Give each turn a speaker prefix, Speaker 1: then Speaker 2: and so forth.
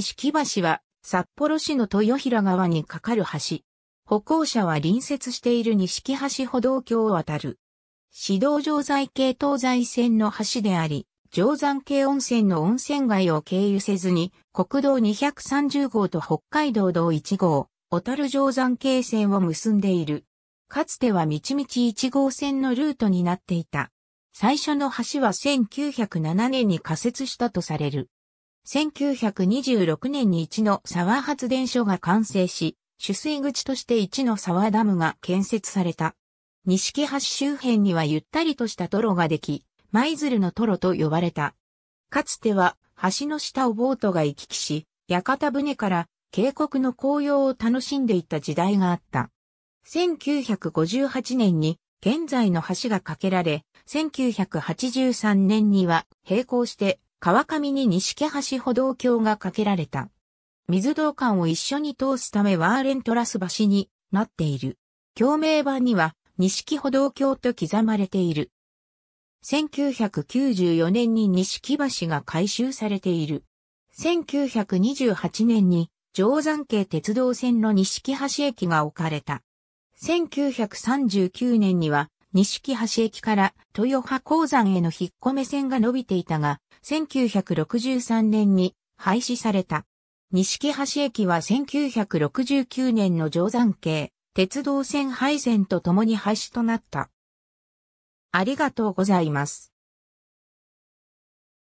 Speaker 1: 錦橋は札幌市の豊平川に架かる橋。歩行者は隣接している錦橋歩道橋を渡る。市道上在系東西線の橋であり、定山系温泉の温泉街を経由せずに、国道230号と北海道道1号、小樽定山系線を結んでいる。かつてはみちみち1号線のルートになっていた。最初の橋は1907年に仮設したとされる。1926年に一の沢発電所が完成し、取水口として一の沢ダムが建設された。木橋周辺にはゆったりとしたトロができ、舞鶴のトロと呼ばれた。かつては橋の下をボートが行き来し、屋形船から渓谷の紅葉を楽しんでいった時代があった。1958年に現在の橋が架けられ、1983年には並行して川上に錦橋歩道橋が架けられた。水道管を一緒に通すためワーレントラス橋になっている。橋名板には錦歩道橋と刻まれている。1994年に錦橋が改修されている。1928年に定山系鉄道線の錦橋駅が置かれた。1939年には錦橋駅から豊葉鉱山への引っ込め線が伸びていたが、1963年に廃止された。錦橋駅は1969年の定山系、鉄道線廃線とともに廃止となった。ありがとうございま
Speaker 2: す。